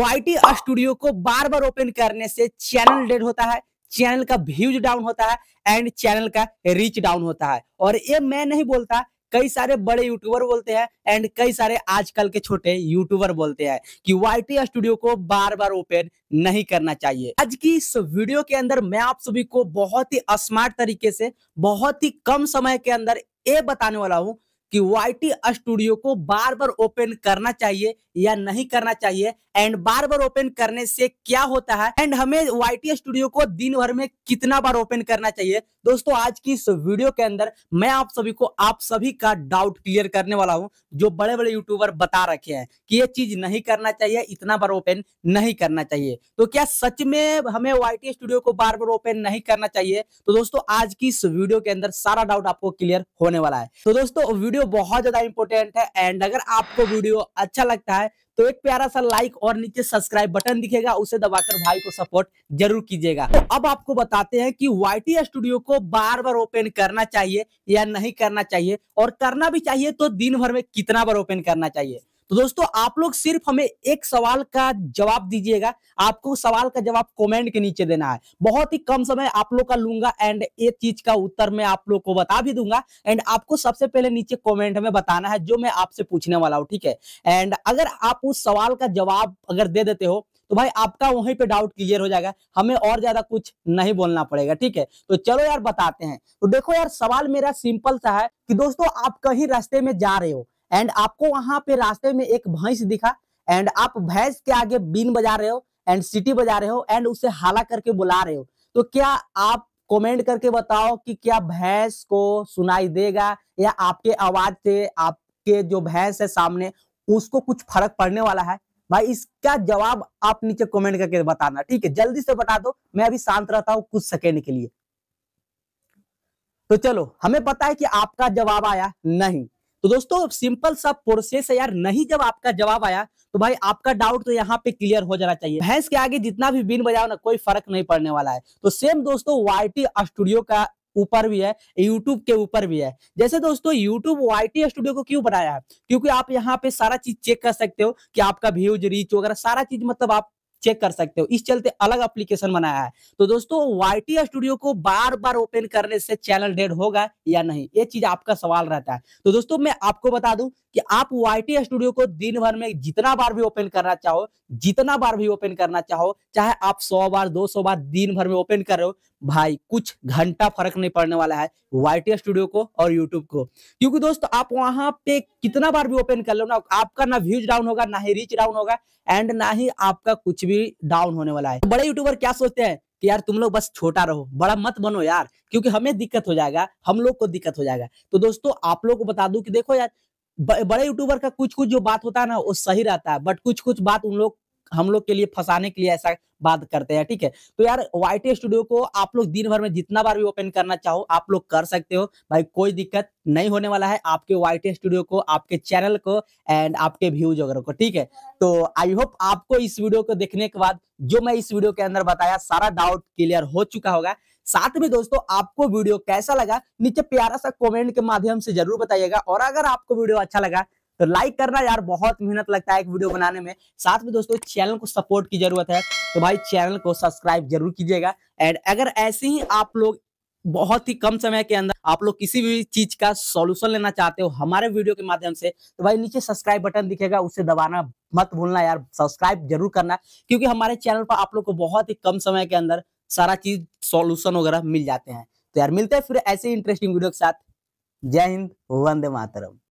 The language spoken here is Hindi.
वाईटी स्टूडियो को बार बार ओपन करने से चैनल डेड होता है चैनल का व्यूज डाउन होता है एंड चैनल का रीच डाउन होता है और ये मैं नहीं बोलता कई सारे बड़े यूट्यूबर बोलते हैं एंड कई सारे आजकल के छोटे यूट्यूबर बोलते हैं कि वाई स्टूडियो को बार बार ओपन नहीं करना चाहिए आज की इस वीडियो के अंदर मैं आप सभी को बहुत ही स्मार्ट तरीके से बहुत ही कम समय के अंदर ये बताने वाला हूँ कि वाईटी स्टूडियो को बार बार ओपन करना चाहिए या नहीं करना चाहिए एंड बार बार ओपन करने से क्या होता है एंड हमें वाईटी स्टूडियो को दिन भर में कितना बार ओपन करना चाहिए दोस्तों आज की इस वीडियो के अंदर मैं आप सभी को आप सभी का डाउट क्लियर करने वाला हूँ जो बड़े बड़े यूट्यूबर बता रखे हैं कि ये चीज नहीं करना चाहिए इतना बार ओपन नहीं करना चाहिए तो क्या सच में हमें वाई स्टूडियो को बार बार ओपन नहीं करना चाहिए तो दोस्तों आज की इस वीडियो के अंदर सारा डाउट आपको क्लियर होने वाला है तो दोस्तों वीडियो बहुत ज्यादा इंपॉर्टेंट है एंड अगर आपको वीडियो अच्छा लगता है तो एक प्यारा सा लाइक और नीचे सब्सक्राइब बटन दिखेगा उसे दबाकर भाई को सपोर्ट जरूर कीजिएगा तो अब आपको बताते हैं कि वाई स्टूडियो को बार बार ओपन करना चाहिए या नहीं करना चाहिए और करना भी चाहिए तो दिन भर में कितना बार ओपन करना चाहिए तो दोस्तों आप लोग सिर्फ हमें एक सवाल का जवाब दीजिएगा आपको सवाल का जवाब कमेंट के नीचे देना है बहुत ही कम समय आप लोग का लूंगा एंड एक चीज का उत्तर मैं आप लोग को बता भी दूंगा एंड आपको सबसे पहले नीचे कॉमेंट में बताना है जो मैं आपसे पूछने वाला हूँ ठीक है एंड अगर आप उस सवाल का जवाब अगर दे देते हो तो भाई आपका वहीं पे डाउट क्लियर हो जाएगा हमें और ज्यादा कुछ नहीं बोलना पड़ेगा ठीक है तो चलो यार बताते हैं तो देखो यार सवाल मेरा सिंपल सा है कि दोस्तों आप कहीं रास्ते में जा रहे हो एंड आपको वहां पे रास्ते में एक भैंस दिखा एंड आप भैंस के आगे बीन बजा रहे हो एंड सिटी बजा रहे हो एंड उसे हाला करके बुला रहे हो तो क्या आप कमेंट करके बताओ कि क्या भैंस को सुनाई देगा या आपके आवाज से आपके जो भैंस है सामने उसको कुछ फर्क पड़ने वाला है भाई इसका जवाब आप नीचे कमेंट करके बताना ठीक है जल्दी से बता दो मैं अभी शांत रहता हूँ कुछ सेकेंड के लिए तो चलो हमें पता है कि आपका जवाब आया नहीं तो दोस्तों सिंपल सा प्रोसेस है यार नहीं जब आपका जवाब आया तो भाई आपका डाउट तो यहाँ पे क्लियर हो जाना चाहिए भैंस के आगे जितना भी बिन बजाओ ना कोई फर्क नहीं पड़ने वाला है तो सेम दोस्तों वाई स्टूडियो का ऊपर भी है यूट्यूब के ऊपर भी है जैसे दोस्तों यूट्यूब वाई स्टूडियो को क्यों बनाया है क्योंकि आप यहाँ पे सारा चीज चेक कर सकते हो कि आपका व्यूज रीच वगैरह सारा चीज मतलब आप चेक कर सकते हो इस चलते अलग एप्लीकेशन बनाया है तो दोस्तों वाई स्टूडियो को बार बार ओपन करने से चैनल डेड होगा या नहीं ये चीज आपका सवाल रहता है तो दोस्तों मैं आपको बता दूं कि आप वाई स्टूडियो को दिन भर में जितना बार भी ओपन करना चाहो जितना बार भी ओपन करना चाहो चाहे आप सौ बार दो सौ बार दिन भर में ओपन कर रहे हो भाई कुछ घंटा फर्क नहीं पड़ने वाला है वाई स्टूडियो को और यूट्यूब को क्योंकि दोस्तों आप वहां पे कितना बार भी ओपन कर लो ना आपका ना व्यूज डाउन होगा ना ही रीच डाउन होगा एंड ना ही आपका कुछ भी डाउन होने वाला है बड़े यूट्यूबर क्या सोचते हैं कि यार तुम लोग बस छोटा रहो बड़ा मत बनो यार क्योंकि हमें दिक्कत हो जाएगा हम लोग को दिक्कत हो जाएगा तो दोस्तों आप लोग को बता दू की देखो यार बड़े यूट्यूबर का कुछ कुछ जो बात होता है ना वो सही रहता है बट कुछ कुछ बात उन लोग हम लोग के लिए फंसाने के लिए ऐसा बात करते हैं ठीक है तो यार वाई स्टूडियो को आप लोग दिन भर में जितना बार भी ओपन करना चाहो आप लोग कर सकते हो भाई कोई दिक्कत नहीं होने वाला है आपके वाई स्टूडियो को आपके चैनल को एंड आपके व्यूज वगैरह को ठीक है तो आई होप आपको इस वीडियो को देखने के बाद जो मैं इस वीडियो के अंदर बताया सारा डाउट क्लियर हो चुका होगा साथ में दोस्तों आपको वीडियो कैसा लगा नीचे प्यारा सा कमेंट के माध्यम से जरूर बताइएगा और अगर आपको वीडियो अच्छा लगा तो लाइक करना यार बहुत मेहनत लगता है एक वीडियो बनाने में साथ में दोस्तों चैनल को सपोर्ट की जरूरत है तो भाई चैनल को सब्सक्राइब जरूर कीजिएगा एंड अगर ऐसे ही आप लोग बहुत ही कम समय के अंदर आप लोग किसी भी चीज का सॉल्यूशन लेना चाहते हो हमारे वीडियो के माध्यम से तो भाई नीचे सब्सक्राइब बटन दिखेगा उसे दबाना मत भूलना यार सब्सक्राइब जरूर करना क्योंकि हमारे चैनल पर आप लोग को बहुत ही कम समय के अंदर सारा चीज सॉल्यूशन वगैरह मिल जाते हैं तो यार मिलते हैं फिर ऐसे इंटरेस्टिंग वीडियो के साथ जय हिंद वंदे मातरम